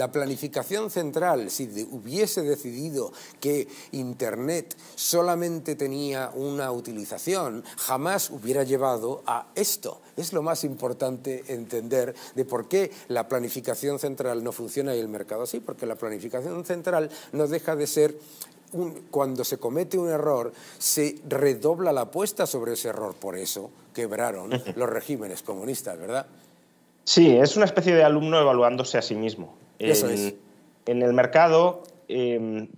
La planificación central, si hubiese decidido que Internet solamente tenía una utilización, jamás hubiera llevado a esto. Es lo más importante entender de por qué la planificación central no funciona y el mercado sí, porque la planificación central no deja de ser cuando se comete un error, se redobla la apuesta sobre ese error. Por eso quebraron los regímenes comunistas, ¿verdad? Sí, es una especie de alumno evaluándose a sí mismo en, el mercado em,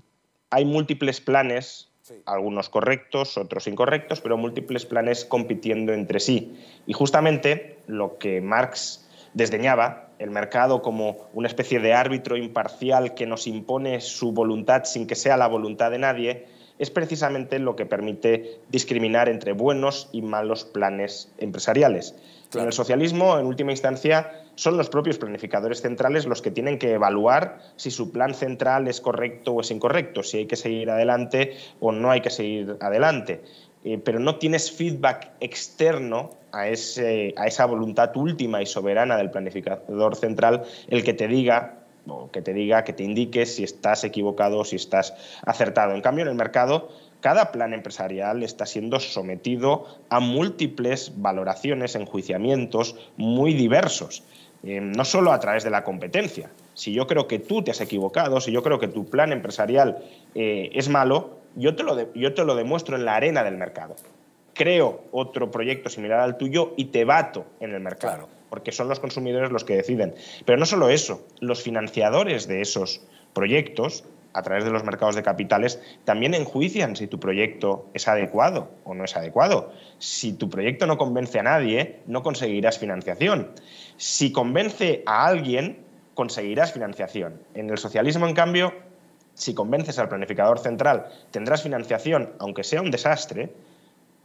hay múltiples planes, algunos correctos, otros incorrectos, pero múltiples planes compitiendo entre sí. Y justamente lo que Marx desdeñaba, el mercado como una especie de árbitro imparcial que nos impone su voluntad sin que sea la voluntad de nadie, es precisamente lo que permite discriminar entre buenos y malos planes empresariales. En el socialismo, en última instancia, son los propios planificadores centrales los que tienen que evaluar si su plan central es correcto o es incorrecto, si hay que seguir adelante o no hay que seguir adelante. Eh, pero no tienes feedback externo a esa voluntad última y soberana del planificador central el que te diga que te diga, que te indique si estás equivocado o si estás acertado. En cambio, en el mercado, cada plan empresarial está siendo sometido a múltiples valoraciones, enjuiciamientos muy diversos, eh, no solo a través de la competencia. Si yo creo que tú te has equivocado, si yo creo que tu plan empresarial eh, es malo, yo yo te lo demuestro en la arena del mercado creo otro proyecto similar al tuyo y te bato en el mercado, porque son los consumidores los que deciden. Pero no solo eso, los financiadores de esos proyectos, a través de los mercados de capitales, también enjuician si tu proyecto es adecuado o no es adecuado. Si tu proyecto no convence a nadie, no conseguirás financiación. Si convence a alguien, conseguirás financiación. En el socialismo, en cambio, si convences al planificador central, tendrás financiación, aunque sea un desastre,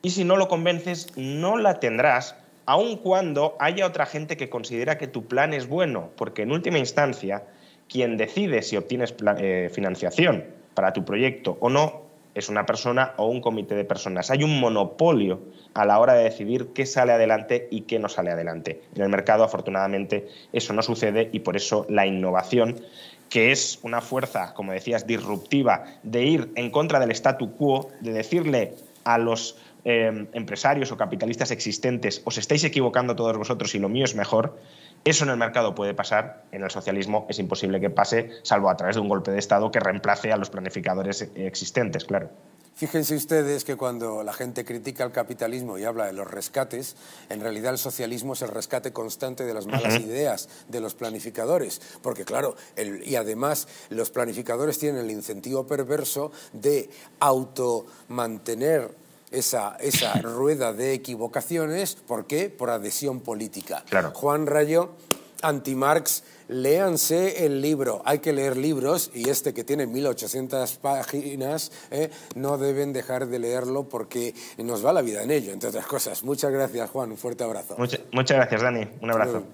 y si no lo convences, no la tendrás, aun cuando haya otra gente que considera que tu plan es bueno, porque en última instancia, quien decide si obtienes eh, financiación para tu proyecto o no es una persona o un comité de personas. Hay un monopolio a la hora de decidir qué sale adelante y qué no sale adelante. En el mercado, afortunadamente, eso no sucede y por eso la innovación que es una fuerza, como decías, disruptiva, de ir en contra del statu quo, de decirle a los eh, empresarios o capitalistas existentes, os estáis equivocando todos vosotros y lo mío es mejor, eso en el mercado puede pasar, en el socialismo es imposible que pase, salvo a través de un golpe de Estado que reemplace a los planificadores existentes, claro. Fíjense ustedes que cuando la gente critica el capitalismo y habla de los rescates, en realidad el socialismo es el rescate constante de las malas ideas de los planificadores. Porque claro, y además los planificadores tienen el incentivo perverso de automantener esa, esa rueda de equivocaciones. ¿Por qué? Por adhesión política. Claro. Juan Rayo anti-Marx, léanse el libro. Hay que leer libros y este que tiene 1800 páginas, eh, no deben dejar de leerlo porque nos va la vida en ello, entre otras cosas. Muchas gracias, Juan. Un fuerte abrazo. muchas gracias, Dani. Un abrazo.